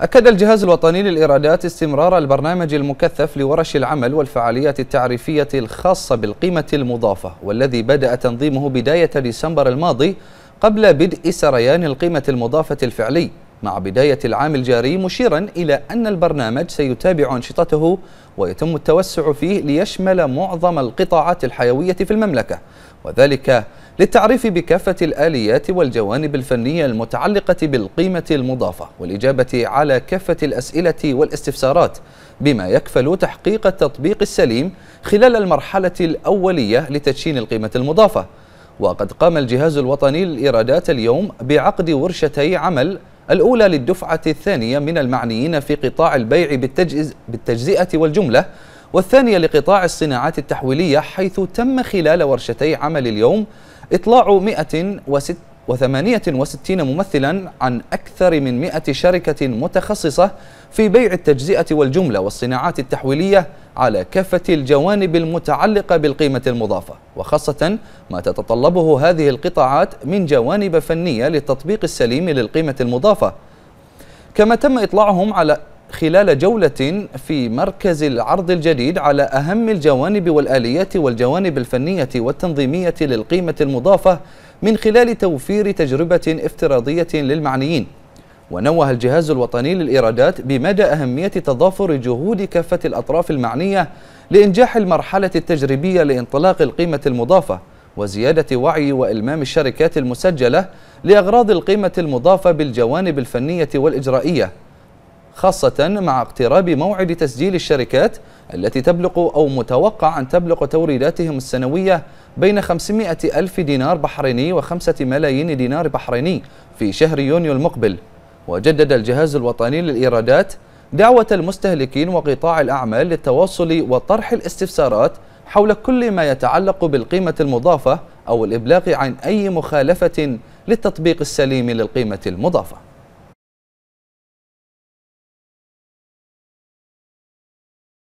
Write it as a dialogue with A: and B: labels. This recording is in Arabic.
A: أكد الجهاز الوطني للإيرادات استمرار البرنامج المكثف لورش العمل والفعاليات التعريفية الخاصة بالقيمة المضافة والذي بدأ تنظيمه بداية ديسمبر الماضي قبل بدء سريان القيمة المضافة الفعلي مع بداية العام الجاري مشيرا إلى أن البرنامج سيتابع أنشطته ويتم التوسع فيه ليشمل معظم القطاعات الحيوية في المملكة وذلك للتعريف بكافة الآليات والجوانب الفنية المتعلقة بالقيمة المضافة والإجابة على كافة الأسئلة والاستفسارات بما يكفل تحقيق التطبيق السليم خلال المرحلة الأولية لتدشين القيمة المضافة وقد قام الجهاز الوطني للإيرادات اليوم بعقد ورشتي عمل الأولى للدفعة الثانية من المعنيين في قطاع البيع بالتجزئة والجملة والثانية لقطاع الصناعات التحويلية حيث تم خلال ورشتي عمل اليوم إطلاع 168 ممثلا عن أكثر من 100 شركة متخصصة في بيع التجزئة والجملة والصناعات التحويلية على كافة الجوانب المتعلقة بالقيمة المضافة وخاصة ما تتطلبه هذه القطاعات من جوانب فنية للتطبيق السليم للقيمة المضافة كما تم إطلاعهم على خلال جولة في مركز العرض الجديد على أهم الجوانب والآليات والجوانب الفنية والتنظيمية للقيمة المضافة من خلال توفير تجربة افتراضية للمعنيين ونوه الجهاز الوطني للإيرادات بمدى أهمية تضافر جهود كافة الأطراف المعنية لإنجاح المرحلة التجريبية لإنطلاق القيمة المضافة وزيادة وعي وإلمام الشركات المسجلة لأغراض القيمة المضافة بالجوانب الفنية والإجرائية خاصة مع اقتراب موعد تسجيل الشركات التي تبلغ أو متوقع أن تبلغ توريداتهم السنوية بين 500 ألف دينار بحريني و5 ملايين دينار بحريني في شهر يونيو المقبل وجدد الجهاز الوطني للإيرادات دعوة المستهلكين وقطاع الأعمال للتواصل وطرح الاستفسارات حول كل ما يتعلق بالقيمة المضافة أو الإبلاغ عن أي مخالفة للتطبيق السليم للقيمة المضافة